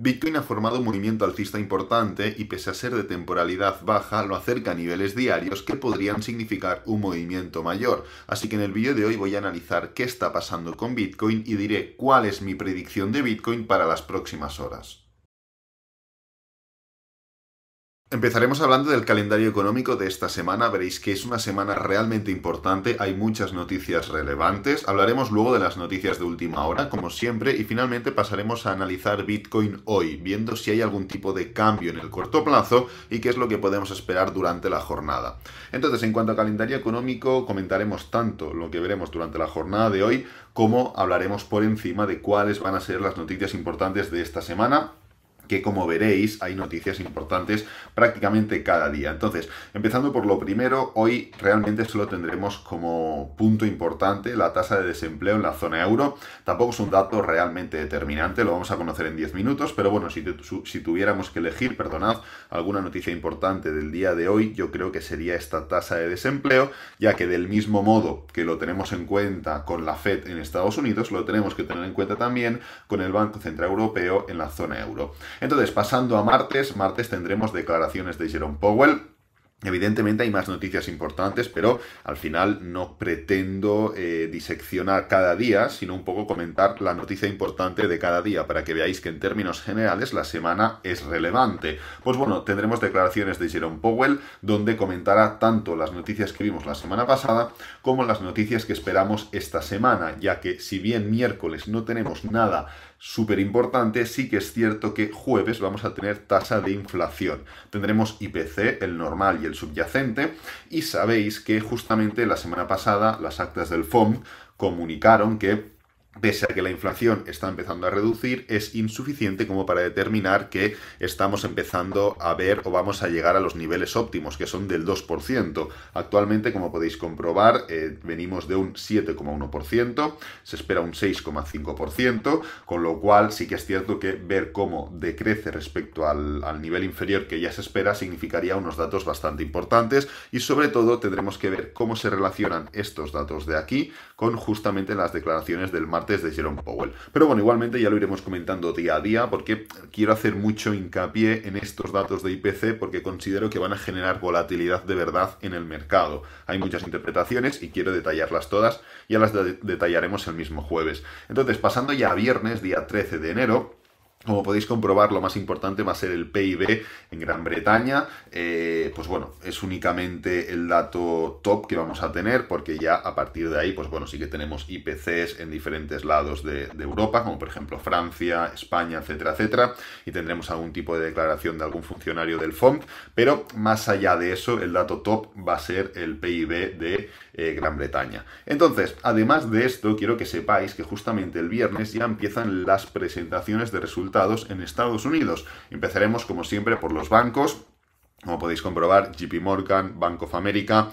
Bitcoin ha formado un movimiento alcista importante y pese a ser de temporalidad baja, lo acerca a niveles diarios que podrían significar un movimiento mayor. Así que en el vídeo de hoy voy a analizar qué está pasando con Bitcoin y diré cuál es mi predicción de Bitcoin para las próximas horas. Empezaremos hablando del calendario económico de esta semana. Veréis que es una semana realmente importante, hay muchas noticias relevantes. Hablaremos luego de las noticias de última hora, como siempre, y finalmente pasaremos a analizar Bitcoin hoy, viendo si hay algún tipo de cambio en el corto plazo y qué es lo que podemos esperar durante la jornada. Entonces, en cuanto al calendario económico, comentaremos tanto lo que veremos durante la jornada de hoy como hablaremos por encima de cuáles van a ser las noticias importantes de esta semana que como veréis hay noticias importantes prácticamente cada día. Entonces, empezando por lo primero, hoy realmente solo tendremos como punto importante la tasa de desempleo en la zona euro. Tampoco es un dato realmente determinante, lo vamos a conocer en 10 minutos, pero bueno, si, si tuviéramos que elegir, perdonad, alguna noticia importante del día de hoy, yo creo que sería esta tasa de desempleo, ya que del mismo modo que lo tenemos en cuenta con la Fed en Estados Unidos, lo tenemos que tener en cuenta también con el Banco Central Europeo en la zona euro. Entonces, pasando a martes, martes tendremos declaraciones de Jerome Powell. Evidentemente hay más noticias importantes, pero al final no pretendo eh, diseccionar cada día, sino un poco comentar la noticia importante de cada día para que veáis que en términos generales la semana es relevante. Pues bueno, tendremos declaraciones de Jerome Powell donde comentará tanto las noticias que vimos la semana pasada como las noticias que esperamos esta semana, ya que si bien miércoles no tenemos nada súper importante, sí que es cierto que jueves vamos a tener tasa de inflación. Tendremos IPC, el normal y el subyacente, y sabéis que justamente la semana pasada las actas del FOM comunicaron que pese a que la inflación está empezando a reducir, es insuficiente como para determinar que estamos empezando a ver o vamos a llegar a los niveles óptimos, que son del 2%. Actualmente, como podéis comprobar, eh, venimos de un 7,1%, se espera un 6,5%, con lo cual sí que es cierto que ver cómo decrece respecto al, al nivel inferior que ya se espera significaría unos datos bastante importantes y sobre todo tendremos que ver cómo se relacionan estos datos de aquí con justamente las declaraciones del martes de Jerome Powell. Pero bueno, igualmente ya lo iremos comentando día a día porque quiero hacer mucho hincapié en estos datos de IPC porque considero que van a generar volatilidad de verdad en el mercado. Hay muchas interpretaciones y quiero detallarlas todas, ya las detallaremos el mismo jueves. Entonces, pasando ya a viernes, día 13 de enero, como podéis comprobar, lo más importante va a ser el PIB en Gran Bretaña. Eh, pues bueno, es únicamente el dato top que vamos a tener, porque ya a partir de ahí, pues bueno, sí que tenemos IPCs en diferentes lados de, Europa, como por ejemplo Francia, España, etcétera, etcétera. Y tendremos algún tipo de declaración de algún funcionario del FOMC. Pero más allá de eso, el dato top va a ser el PIB de eh, Gran Bretaña. Entonces, además de esto, quiero que sepáis que justamente el viernes ya empiezan las presentaciones de resultados en Estados Unidos. Empezaremos, como siempre, por los bancos. Como podéis comprobar, JP Morgan, Bank of America,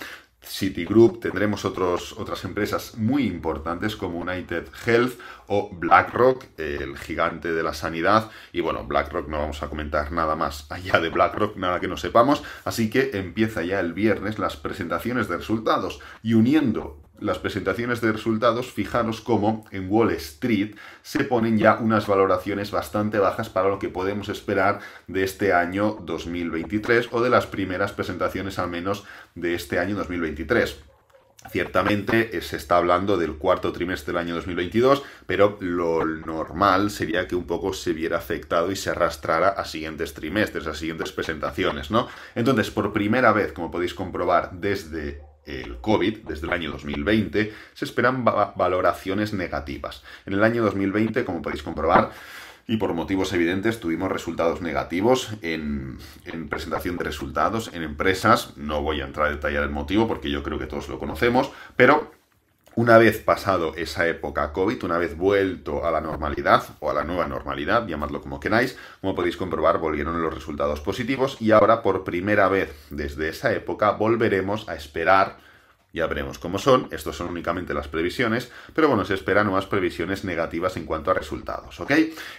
Citigroup, tendremos otros, otras empresas muy importantes como United Health o BlackRock, el gigante de la sanidad. Y bueno, BlackRock no vamos a comentar nada más allá de BlackRock, nada que no sepamos. Así que empieza ya el viernes las presentaciones de resultados. Y uniendo las presentaciones de resultados, fijaros cómo en Wall Street se ponen ya unas valoraciones bastante bajas para lo que podemos esperar de este año 2023 o de las primeras presentaciones al menos de este año 2023. Ciertamente eh, se está hablando del cuarto trimestre del año 2022, pero lo normal sería que un poco se viera afectado y se arrastrara a siguientes trimestres, a siguientes presentaciones, ¿no? Entonces, por primera vez, como podéis comprobar, desde el COVID, desde el año 2020, se esperan valoraciones negativas. En el año 2020, como podéis comprobar, y por motivos evidentes tuvimos resultados negativos en, presentación de resultados en empresas. No voy a entrar a detallar el motivo porque yo creo que todos lo conocemos, pero una vez pasado esa época COVID, una vez vuelto a la normalidad o a la nueva normalidad, llamadlo como queráis, como podéis comprobar volvieron los resultados positivos y ahora por primera vez desde esa época volveremos a esperar ya veremos cómo son, estos son únicamente las previsiones, pero bueno, se esperan nuevas previsiones negativas en cuanto a resultados, ¿ok?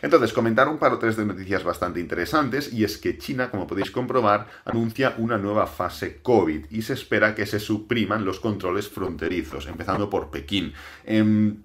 Entonces, comentar un par o tres de noticias bastante interesantes y es que China, como podéis comprobar, anuncia una nueva fase COVID y se espera que se supriman los controles fronterizos, empezando por Pekín. Em,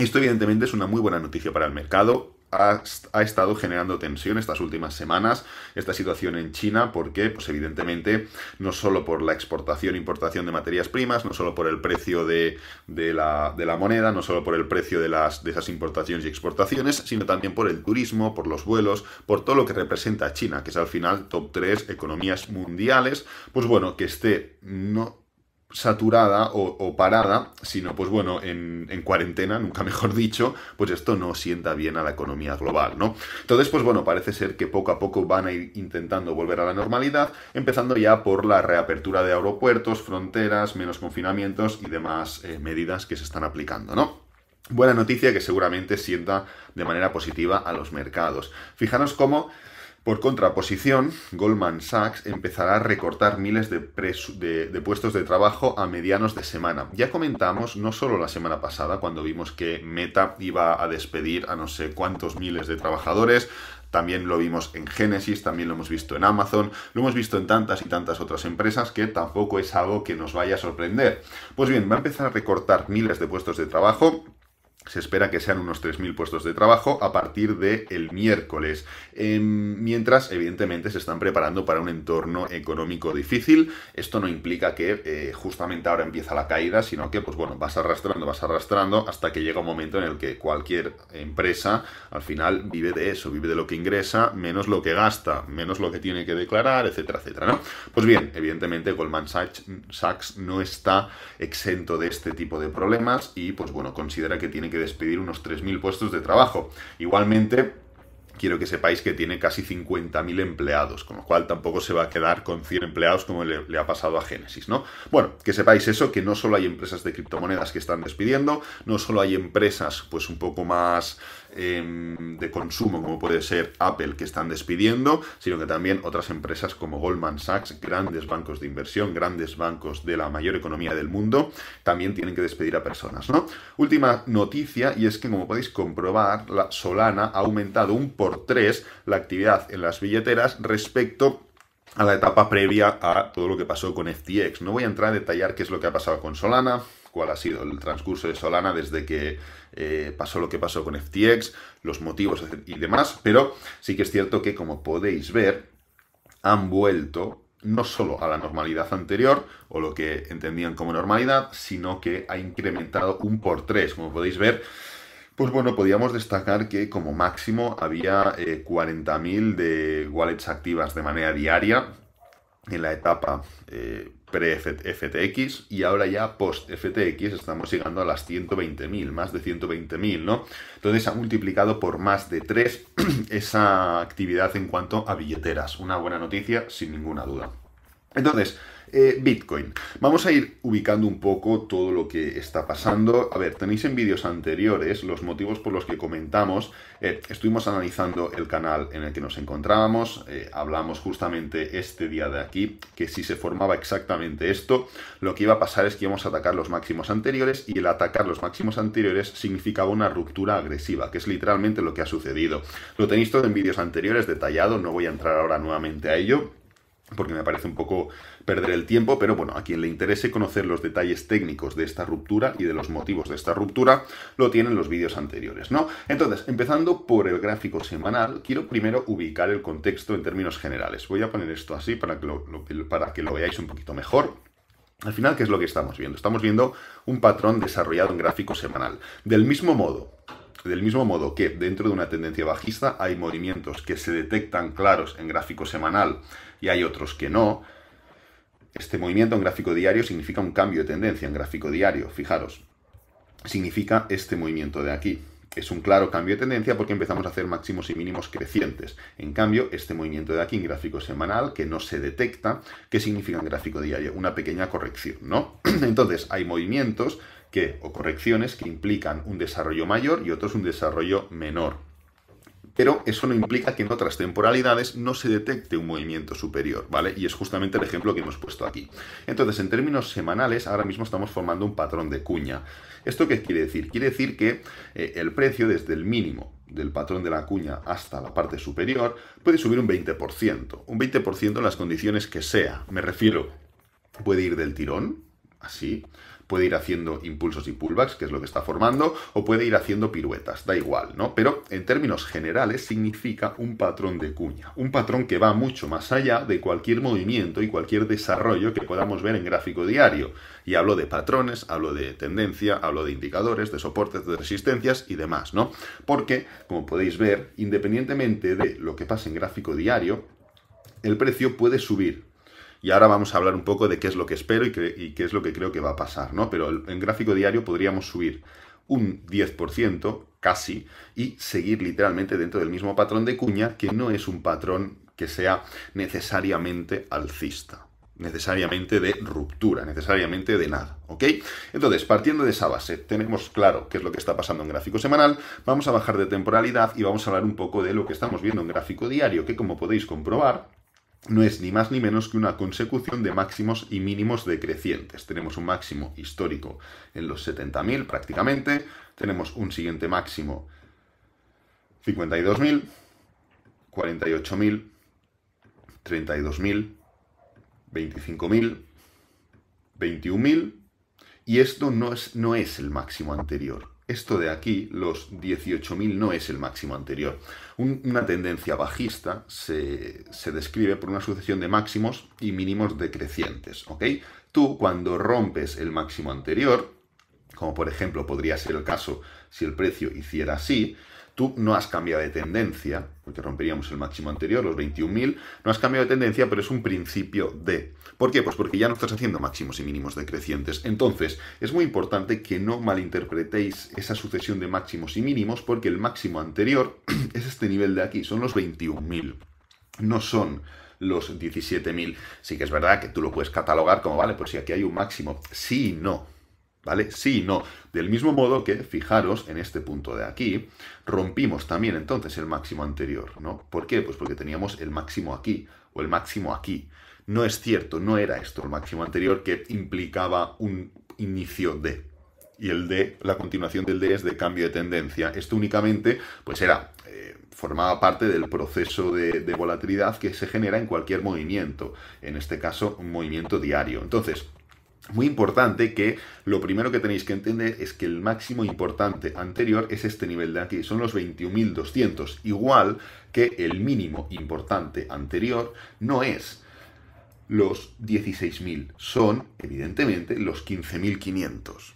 esto evidentemente es una muy buena noticia para el mercado, ha, estado generando tensión estas últimas semanas, esta situación en China, porque, pues evidentemente, no solo por la exportación e importación de materias primas, no solo por el precio de, la, moneda, no solo por el precio de, las, de esas importaciones y exportaciones, sino también por el turismo, por los vuelos, por todo lo que representa China, que es al final top 3 economías mundiales, pues bueno, que esté no saturada o, parada, sino pues bueno, en, cuarentena, nunca mejor dicho, pues esto no sienta bien a la economía global, ¿no? Entonces, pues bueno, parece ser que poco a poco van a ir intentando volver a la normalidad, empezando ya por la reapertura de aeropuertos, fronteras, menos confinamientos y demás eh, medidas que se están aplicando, ¿no? Buena noticia que seguramente sienta de manera positiva a los mercados. Fijaros cómo por contraposición, Goldman Sachs empezará a recortar miles de, puestos de trabajo a medianos de semana. Ya comentamos, no solo la semana pasada, cuando vimos que Meta iba a despedir a no sé cuántos miles de trabajadores, también lo vimos en Genesis, también lo hemos visto en Amazon, lo hemos visto en tantas y tantas otras empresas que tampoco es algo que nos vaya a sorprender. Pues bien, va a empezar a recortar miles de puestos de trabajo se espera que sean unos 3.000 puestos de trabajo a partir del el miércoles, em, mientras evidentemente se están preparando para un entorno económico difícil. Esto no implica que eh, justamente ahora empieza la caída, sino que pues bueno, vas arrastrando, vas arrastrando hasta que llega un momento en el que cualquier empresa al final vive de eso, vive de lo que ingresa menos lo que gasta, menos lo que tiene que declarar, etcétera, etcétera. ¿no? Pues bien, evidentemente Goldman Sachs no está exento de este tipo de problemas y pues bueno, considera que tiene que despedir unos 3.000 puestos de trabajo. Igualmente, quiero que sepáis que tiene casi 50.000 empleados, con lo cual tampoco se va a quedar con 100 empleados como le, le, ha pasado a Genesis, ¿no? Bueno, que sepáis eso, que no solo hay empresas de criptomonedas que están despidiendo, no solo hay empresas pues un poco más Em, de consumo como puede ser Apple que están despidiendo, sino que también otras empresas como Goldman Sachs, grandes bancos de inversión, grandes bancos de la mayor economía del mundo, también tienen que despedir a personas, ¿no? Última noticia y es que como podéis comprobar, la Solana ha aumentado un por tres la actividad en las billeteras respecto a la etapa previa a todo lo que pasó con FTX. No voy a entrar a detallar qué es lo que ha pasado con Solana, ha sido el transcurso de Solana desde que eh, pasó lo que pasó con FTX, los motivos y demás, pero sí que es cierto que, como podéis ver, han vuelto no solo a la normalidad anterior, o lo que entendían como normalidad, sino que ha incrementado un por tres, como podéis ver. Pues bueno, podíamos destacar que como máximo había 40.000 eh, de wallets activas de manera diaria en la etapa eh, pre-FTX y ahora ya post-FTX estamos llegando a las 120.000, más de 120.000, ¿no? Entonces ha multiplicado por más de 3 esa actividad en cuanto a billeteras. Una buena noticia, sin ninguna duda. Entonces, eh, Bitcoin. Vamos a ir ubicando un poco todo lo que está pasando. A ver, tenéis en vídeos anteriores los motivos por los que comentamos. Eh, estuvimos analizando el canal en el que nos encontrábamos. Eh, hablamos justamente este día de aquí que si se formaba exactamente esto, lo que iba a pasar es que íbamos a atacar los máximos anteriores y el atacar los máximos anteriores significaba una ruptura agresiva, que es literalmente lo que ha sucedido. Lo tenéis todo en vídeos anteriores detallado, no voy a entrar ahora nuevamente a ello porque me parece un poco perder el tiempo, pero bueno, a quien le interese conocer los detalles técnicos de esta ruptura y de los motivos de esta ruptura, lo tienen los vídeos anteriores, ¿no? Entonces, empezando por el gráfico semanal, quiero primero ubicar el contexto en términos generales. Voy a poner esto así para que lo, para que lo veáis un poquito mejor. Al final, ¿qué es lo que estamos viendo? Estamos viendo un patrón desarrollado en gráfico semanal. Del mismo modo del mismo modo que dentro de una tendencia bajista hay movimientos que se detectan claros en gráfico semanal y hay otros que no, este movimiento en gráfico diario significa un cambio de tendencia en gráfico diario, fijaros. Significa este movimiento de aquí. Es un claro cambio de tendencia porque empezamos a hacer máximos y mínimos crecientes. En cambio, este movimiento de aquí en gráfico semanal, que no se detecta, ¿qué significa en gráfico diario? Una pequeña corrección, ¿no? Entonces, hay movimientos que, o correcciones que implican un desarrollo mayor y otros un desarrollo menor. Pero eso no implica que en otras temporalidades no se detecte un movimiento superior, ¿vale? Y es justamente el ejemplo que hemos puesto aquí. Entonces, en términos semanales, ahora mismo estamos formando un patrón de cuña. ¿Esto qué quiere decir? Quiere decir que eh, el precio desde el mínimo del patrón de la cuña hasta la parte superior puede subir un 20%, un 20% en las condiciones que sea. Me refiero, puede ir del tirón, así, puede ir haciendo impulsos y pullbacks, que es lo que está formando, o puede ir haciendo piruetas, da igual, ¿no? Pero en términos generales significa un patrón de cuña, un patrón que va mucho más allá de cualquier movimiento y cualquier desarrollo que podamos ver en gráfico diario. Y hablo de patrones, hablo de tendencia, hablo de indicadores, de soportes, de resistencias y demás, ¿no? Porque, como podéis ver, independientemente de lo que pase en gráfico diario, el precio puede subir, y ahora vamos a hablar un poco de qué es lo que espero y, qué es lo que creo que va a pasar, ¿no? Pero en gráfico diario podríamos subir un 10% casi y seguir literalmente dentro del mismo patrón de cuña que no es un patrón que sea necesariamente alcista necesariamente de ruptura, necesariamente de nada, ¿ok? Entonces, partiendo de esa base, tenemos claro qué es lo que está pasando en gráfico semanal, vamos a bajar de temporalidad y vamos a hablar un poco de lo que estamos viendo en gráfico diario, que como podéis comprobar, no es ni más ni menos que una consecución de máximos y mínimos decrecientes. Tenemos un máximo histórico en los 70.000 prácticamente, tenemos un siguiente máximo 52.000, 48.000, 32.000, 25.000, 21.000 y esto no es, no es el máximo anterior esto de aquí, los 18.000 no es el máximo anterior. una tendencia bajista se, se, describe por una sucesión de máximos y mínimos decrecientes, ¿ok? Tú, cuando rompes el máximo anterior, como por ejemplo podría ser el caso si el precio hiciera así, tú no has cambiado de tendencia, porque romperíamos el máximo anterior, los 21.000, no has cambiado de tendencia, pero es un principio de. ¿Por qué? Pues porque ya no estás haciendo máximos y mínimos decrecientes. Entonces, es muy importante que no malinterpretéis esa sucesión de máximos y mínimos, porque el máximo anterior es este nivel de aquí, son los 21.000. No son los 17.000. Sí que es verdad que tú lo puedes catalogar como, vale, pues si aquí hay un máximo. Sí y no. ¿Vale? Sí no. Del mismo modo que, fijaros, en este punto de aquí, rompimos también entonces el máximo anterior, ¿no? ¿Por qué? Pues porque teníamos el máximo aquí o el máximo aquí. No es cierto, no era esto el máximo anterior que implicaba un inicio de. Y el de la continuación del D es de cambio de tendencia. Esto únicamente, pues era, eh, formaba parte del proceso de, de volatilidad que se genera en cualquier movimiento. En este caso, un movimiento diario. Entonces, muy importante que lo primero que tenéis que entender es que el máximo importante anterior es este nivel de aquí, son los 21.200, igual que el mínimo importante anterior no es los 16.000, son evidentemente los 15.500.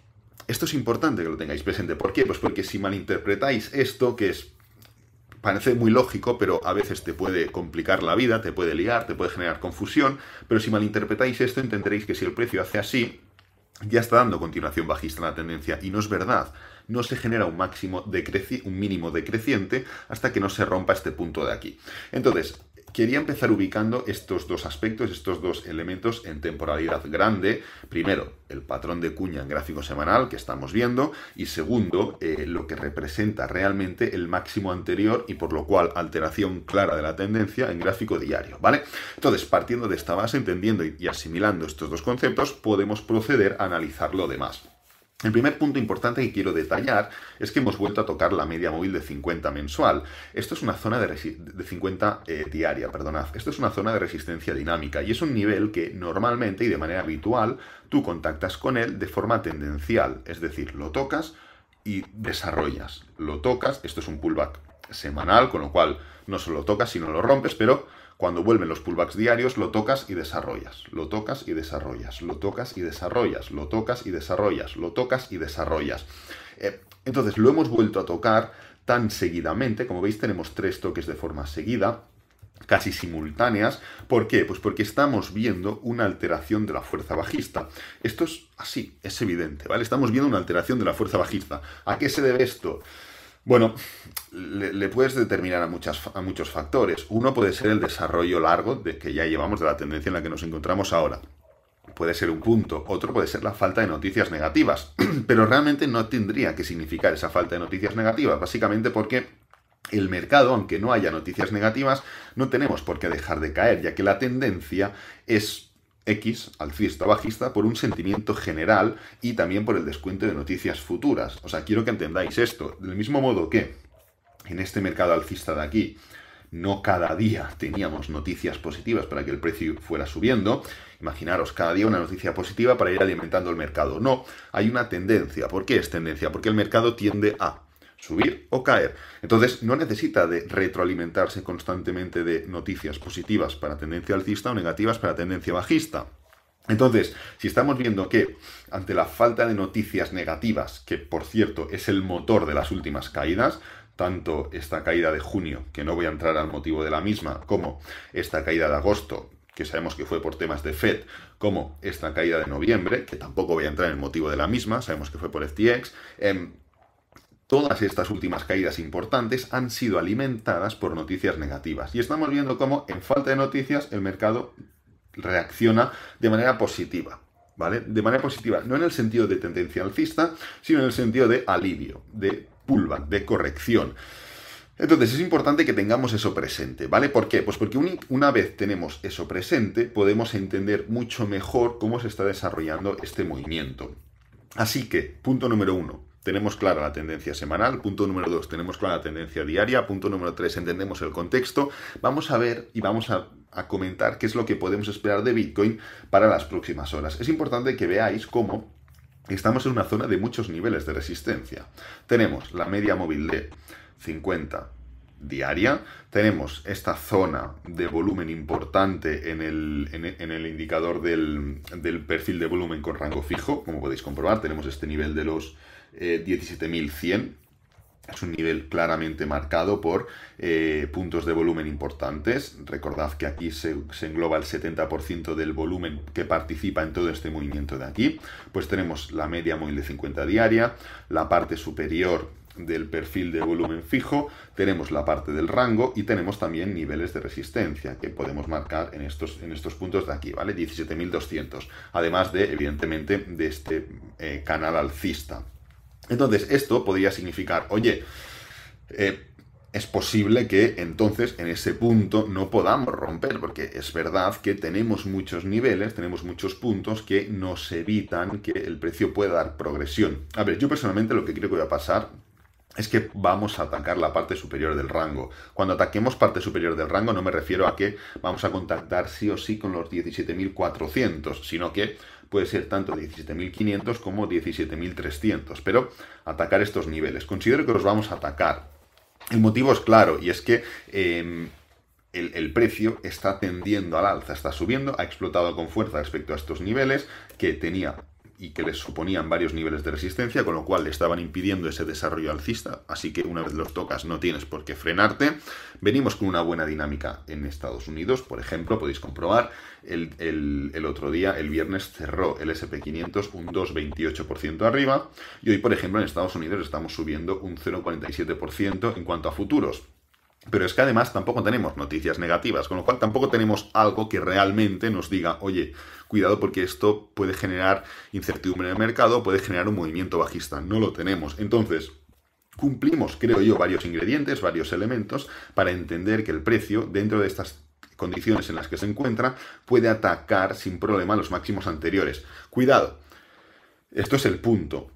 Esto es importante que lo tengáis presente. ¿Por qué? Pues porque si malinterpretáis esto, que es parece muy lógico, pero a veces te puede complicar la vida, te puede liar, te puede generar confusión, pero si malinterpretáis esto entenderéis que si el precio hace así, ya está dando continuación bajista en la tendencia y no es verdad. No se genera un máximo un mínimo decreciente hasta que no se rompa este punto de aquí. Entonces, quería empezar ubicando estos dos aspectos, estos dos elementos en temporalidad grande. Primero, el patrón de cuña en gráfico semanal que estamos viendo y segundo, eh, lo que representa realmente el máximo anterior y por lo cual alteración clara de la tendencia en gráfico diario, ¿vale? Entonces, partiendo de esta base, entendiendo y asimilando estos dos conceptos, podemos proceder a analizar lo demás. El primer punto importante que quiero detallar es que hemos vuelto a tocar la media móvil de 50 mensual. Esto es una zona de, 50 eh, diaria, perdonad. Esto es una zona de resistencia dinámica y es un nivel que normalmente y de manera habitual tú contactas con él de forma tendencial, es decir, lo tocas y desarrollas. Lo tocas, esto es un pullback semanal, con lo cual no solo lo tocas, sino lo rompes, pero cuando vuelven los pullbacks diarios, lo tocas y desarrollas, lo tocas y desarrollas, lo tocas y desarrollas, lo tocas y desarrollas, lo tocas y desarrollas. Eh, entonces lo hemos vuelto a tocar tan seguidamente, como veis tenemos tres toques de forma seguida, casi simultáneas. ¿Por qué? Pues porque estamos viendo una alteración de la fuerza bajista. Esto es así, es evidente, ¿vale? Estamos viendo una alteración de la fuerza bajista. ¿A qué se debe esto? Bueno, le, puedes determinar a, a muchos factores. Uno puede ser el desarrollo largo de que ya llevamos de la tendencia en la que nos encontramos ahora. Puede ser un punto. Otro puede ser la falta de noticias negativas. Pero realmente no tendría que significar esa falta de noticias negativas, básicamente porque el mercado, aunque no haya noticias negativas, no tenemos por qué dejar de caer, ya que la tendencia es X alcista bajista por un sentimiento general y también por el descuento de noticias futuras. O sea, quiero que entendáis esto. Del mismo modo que en este mercado alcista de aquí no cada día teníamos noticias positivas para que el precio fuera subiendo. Imaginaros, cada día una noticia positiva para ir alimentando el mercado. No, hay una tendencia. ¿Por qué es tendencia? Porque el mercado tiende a subir o caer. Entonces, no necesita de retroalimentarse constantemente de noticias positivas para tendencia alcista o negativas para tendencia bajista. Entonces, si estamos viendo que ante la falta de noticias negativas, que por cierto es el motor de las últimas caídas, tanto esta caída de junio, que no voy a entrar al motivo de la misma, como esta caída de agosto, que sabemos que fue por temas de Fed, como esta caída de noviembre, que tampoco voy a entrar en el motivo de la misma, sabemos que fue por FTX, em, Todas estas últimas caídas importantes han sido alimentadas por noticias negativas y estamos viendo cómo en falta de noticias el mercado reacciona de manera positiva. ¿Vale? De manera positiva, no en el sentido de tendencia alcista, sino en el sentido de alivio, de pulva, de corrección. Entonces es importante que tengamos eso presente, ¿vale? ¿Por qué? Pues porque una vez tenemos eso presente, podemos entender mucho mejor cómo se está desarrollando este movimiento. Así que, punto número uno, tenemos clara la tendencia semanal. Punto número 2, tenemos clara la tendencia diaria. Punto número 3, entendemos el contexto. Vamos a ver y vamos a, comentar qué es lo que podemos esperar de Bitcoin para las próximas horas. Es importante que veáis cómo estamos en una zona de muchos niveles de resistencia. Tenemos la media móvil de 50 diaria, tenemos esta zona de volumen importante en el, indicador del, del perfil de volumen con rango fijo, como podéis comprobar, tenemos este nivel de los 17.100. Eh, es un nivel claramente marcado por eh, puntos de volumen importantes. Recordad que aquí se, engloba el 70% del volumen que participa en todo este movimiento de aquí. Pues tenemos la media móvil de 50 diaria, la parte superior del perfil de volumen fijo, tenemos la parte del rango y tenemos también niveles de resistencia que podemos marcar en estos, en estos puntos de aquí, ¿vale? 17.200, además de, evidentemente, de este eh, canal alcista. Entonces, esto podría significar, oye, eh, es posible que entonces en ese punto no podamos romper, porque es verdad que tenemos muchos niveles, tenemos muchos puntos que nos evitan que el precio pueda dar progresión. A ver, yo personalmente lo que creo que va a pasar es que vamos a atacar la parte superior del rango. Cuando ataquemos parte superior del rango no me refiero a que vamos a contactar sí o sí con los 17.400, sino que puede ser tanto 17.500 como 17.300, pero atacar estos niveles. Considero que los vamos a atacar. El motivo es claro, y es que... Em, el, el, precio está tendiendo al alza, está subiendo, ha explotado con fuerza respecto a estos niveles que tenía y que les suponían varios niveles de resistencia, con lo cual le estaban impidiendo ese desarrollo alcista, así que una vez los tocas no tienes por qué frenarte. Venimos con una buena dinámica en Estados Unidos, por ejemplo, podéis comprobar, el, el otro día, el viernes, cerró el SP500 un 2,28% arriba y hoy, por ejemplo, en Estados Unidos estamos subiendo un 0,47% en cuanto a futuros. Pero es que además tampoco tenemos noticias negativas, con lo cual tampoco tenemos algo que realmente nos diga, oye, cuidado porque esto puede generar incertidumbre en el mercado, puede generar un movimiento bajista. No lo tenemos. Entonces, cumplimos, creo yo, varios ingredientes, varios elementos para entender que el precio, dentro de estas condiciones en las que se encuentra, puede atacar sin problema los máximos anteriores. Cuidado, esto es el punto.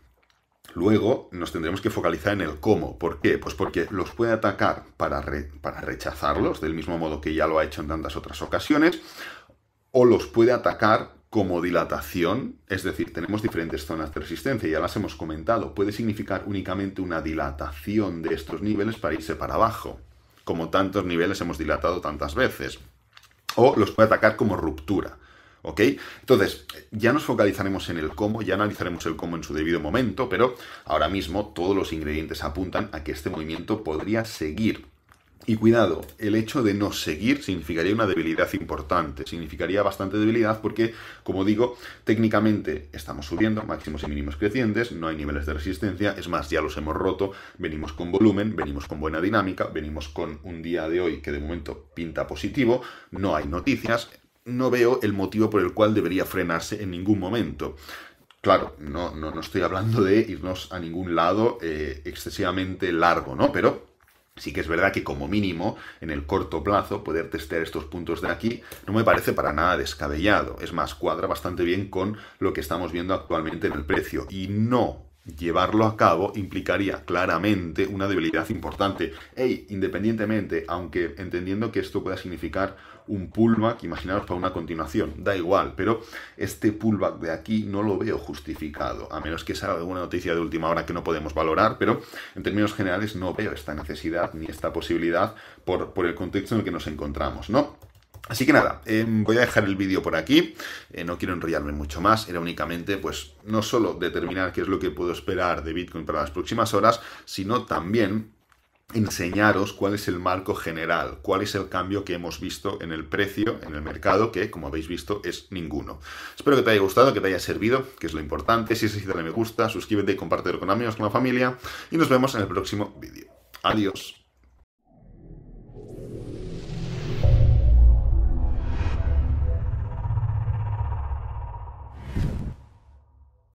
Luego nos tendremos que focalizar en el cómo. ¿Por qué? Pues porque los puede atacar para, para rechazarlos, del mismo modo que ya lo ha hecho en tantas otras ocasiones, o los puede atacar como dilatación, es decir, tenemos diferentes zonas de resistencia, ya las hemos comentado, puede significar únicamente una dilatación de estos niveles para irse para abajo, como tantos niveles hemos dilatado tantas veces, o los puede atacar como ruptura. ¿Ok? Entonces, ya nos focalizaremos en el cómo, ya analizaremos el cómo en su debido momento, pero ahora mismo todos los ingredientes apuntan a que este movimiento podría seguir. Y cuidado, el hecho de no seguir significaría una debilidad importante, significaría bastante debilidad porque, como digo, técnicamente estamos subiendo, máximos y mínimos crecientes, no hay niveles de resistencia, es más, ya los hemos roto, venimos con volumen, venimos con buena dinámica, venimos con un día de hoy que de momento pinta positivo, no hay noticias, no veo el motivo por el cual debería frenarse en ningún momento. Claro, no, no, estoy hablando de irnos a ningún lado eh, excesivamente largo, ¿no? Pero sí que es verdad que como mínimo, en el corto plazo, poder testear estos puntos de aquí no me parece para nada descabellado. Es más, cuadra bastante bien con lo que estamos viendo actualmente en el precio. Y no Llevarlo a cabo implicaría claramente una debilidad importante. Ey, independientemente, aunque entendiendo que esto pueda significar un pullback, imaginaros para una continuación, da igual, pero este pullback de aquí no lo veo justificado, a menos que salga alguna noticia de última hora que no podemos valorar, pero en términos generales no veo esta necesidad ni esta posibilidad por, por el contexto en el que nos encontramos, ¿no? Así que nada, eh, voy a dejar el vídeo por aquí, eh, no quiero enrollarme mucho más, era únicamente pues no solo determinar qué es lo que puedo esperar de Bitcoin para las próximas horas, sino también enseñaros cuál es el marco general, cuál es el cambio que hemos visto en el precio, en el mercado, que como habéis visto es ninguno. Espero que te haya gustado, que te haya servido, que es lo importante. Si es así, dale me gusta, suscríbete y compártelo con amigos, con la familia. Y nos vemos en el próximo vídeo. Adiós.